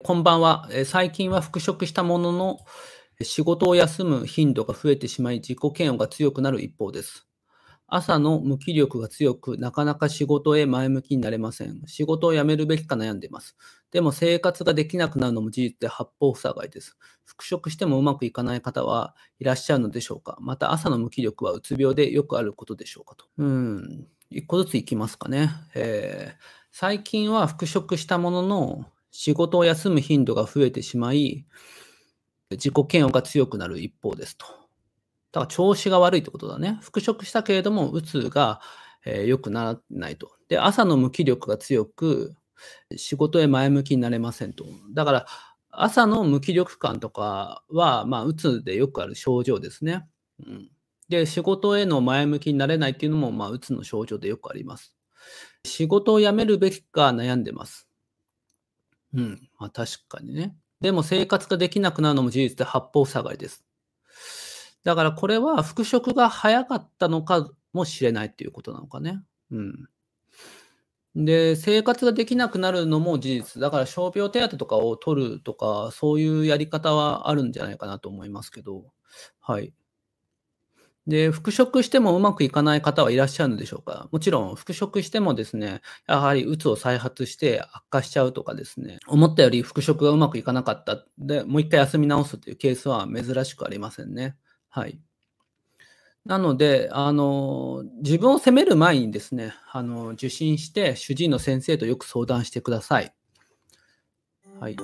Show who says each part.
Speaker 1: こんばんは。最近は復職したものの、仕事を休む頻度が増えてしまい、自己嫌悪が強くなる一方です。朝の無気力が強く、なかなか仕事へ前向きになれません。仕事を辞めるべきか悩んでいます。でも生活ができなくなるのも事実で八方塞がりです。復職してもうまくいかない方はいらっしゃるのでしょうかまた朝の無気力はうつ病でよくあることでしょうかと。うん。一個ずついきますかね。えー、最近は復職したものの、仕事を休む頻度が増えてしまい、自己嫌悪が強くなる一方ですと。だから調子が悪いってことだね。復職したけれども、うつが良、えー、くならないと。で、朝の無気力が強く、仕事へ前向きになれませんと。だから、朝の無気力感とかは、まあ、うつでよくある症状ですね。うん、で、仕事への前向きになれないっていうのも、まあ、うつの症状でよくあります。仕事を辞めるべきか悩んでます。うん。まあ確かにね。でも生活ができなくなるのも事実で八方塞がりです。だからこれは復職が早かったのかもしれないっていうことなのかね。うん。で、生活ができなくなるのも事実。だから傷病手当とかを取るとか、そういうやり方はあるんじゃないかなと思いますけど。はい。で、復職してもうまくいかない方はいらっしゃるのでしょうかもちろん、復職してもですね、やはりうつを再発して悪化しちゃうとかですね、思ったより復職がうまくいかなかった、で、もう一回休み直すというケースは珍しくありませんね。はい。なので、あの、自分を責める前にですね、あの、受診して主治医の先生とよく相談してください。はい。